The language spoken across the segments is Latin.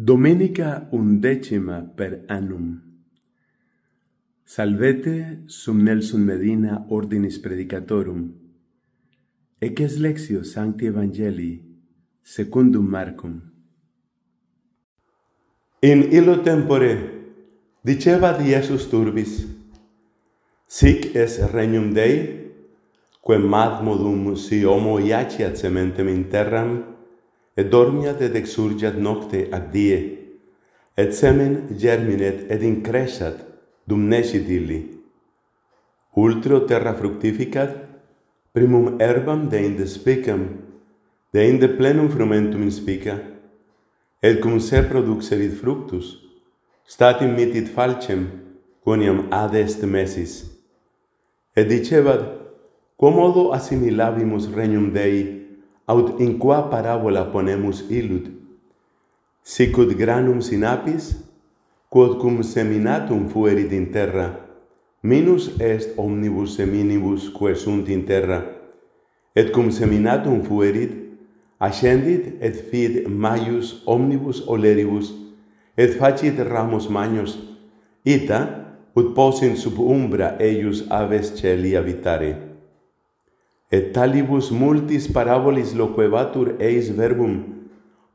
Domenica undecima per annum. Salvete sum Nelson Medina ordinis predicatorum. Ec es lexio sancti evangelii secundum Marcum. In illo tempore diceva Iesus turbis Sic es regnum Dei quem mad modum si homo iaciat sementem in terram et dormiat et exurgiat nocte ad die, et semen germinet et incresat dum nesit illi. Ultro terra fructificat, primum erbam de inde spicam, de inde plenum frumentum in spica, et cum se produxerit fructus, stat mitit falcem, quoniam ad est mesis. Et dicebat, quomodo assimilabimus regnum Dei, Aut in qua parabola ponemus illud? Sicut granum sin apis, quod cum seminatum fuerit in terra, minus est omnibus seminibus quae sunt in terra. Et cum seminatum fuerit, ascendit et fit maius omnibus oleribus, et facit ramos maños, ita, ut posin sub umbra eius aves celi habitare. et talibus multis parabolis loquebatur eis verbum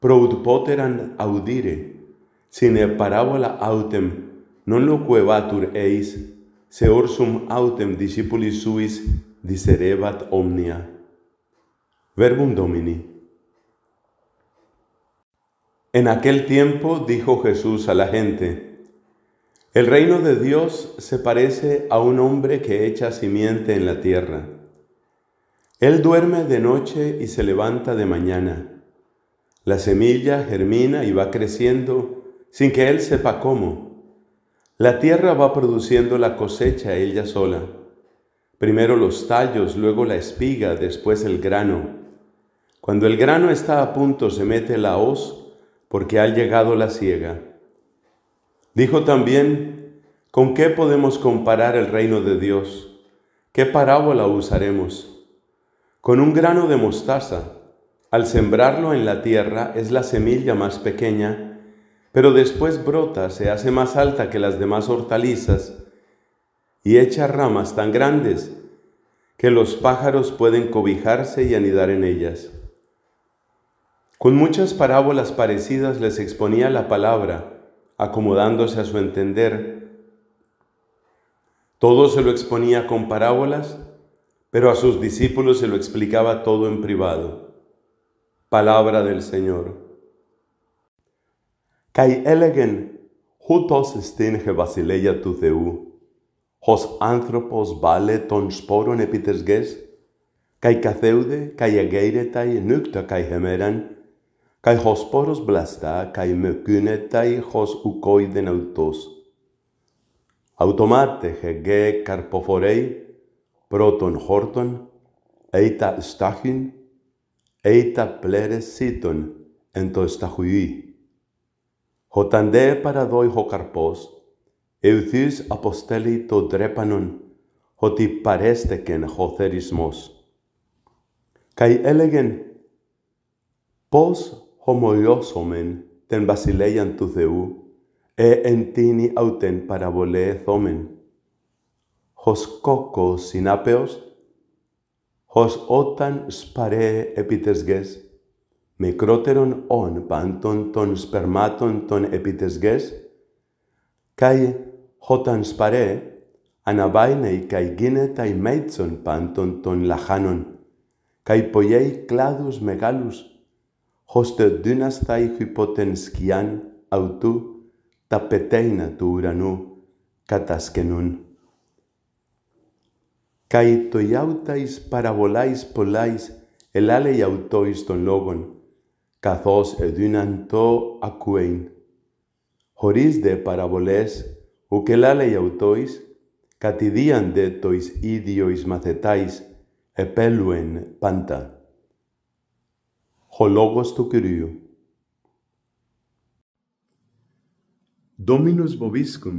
prout poteram audire sine parabola autem non loquebatur eis se orsum autem discipulis suis diserebat omnia verbum domini En aquel tiempo dijo Jesús a la gente, el reino de Dios se parece a un hombre que echa simiente en la tierra. Él duerme de noche y se levanta de mañana. La semilla germina y va creciendo sin que Él sepa cómo. La tierra va produciendo la cosecha ella sola. Primero los tallos, luego la espiga, después el grano. Cuando el grano está a punto se mete la hoz porque ha llegado la siega. Dijo también, ¿con qué podemos comparar el reino de Dios? ¿Qué parábola usaremos? Con un grano de mostaza, al sembrarlo en la tierra es la semilla más pequeña, pero después brota, se hace más alta que las demás hortalizas y echa ramas tan grandes que los pájaros pueden cobijarse y anidar en ellas. Con muchas parábolas parecidas les exponía la palabra, acomodándose a su entender. Todo se lo exponía con parábolas pero a sus discípulos se lo explicaba todo en privado. Palabra del Señor. Kai elegen hutos stinge basileia tu zeú. hos anthropos vale ton sporon epites kai katheude, kai ageiretai nukta kai hemeran, kai hos poros blasta, kai mecunetai hos ukoiden autos. Automate hege carpoforei, πρώτων χόρτων, έιτα στάχυν, έιτα πλέρε σύτων εν το σταχουή. Όταν δε παραδόει ο καρπός, ευθύς αποστέλει το τρέπανον, ότι παρέστεκεν ο θερισμός. Καί έλεγεν, πώς ομολιώσομεν την βασιλέγιαν του Θεού, ε εν τίνει αουτεν παραβολέ θόμεν ως κόκο συνάπεος, ως όταν σπαρέ επιτεσγές, μικρότερον όν πάντων των σπερμάτων των επιτεσγές, καί όταν σπαρέ αναβάινει καί γίνεται η μέτσον πάντων των λαχάνων, καί πογέει κλάδους μεγάλους, δύνας δύναστα υπότεν σκιάν αυτού τα πετέινα του ουρανού κατασκενούν. kai to iautais parabolais polais el ale iautois ton logon kathos edunanto akuein horis de parabolais u ke el ale iautois de tois idiois macetais epeluen panta Hologos logos tu kyriu dominus bobiscum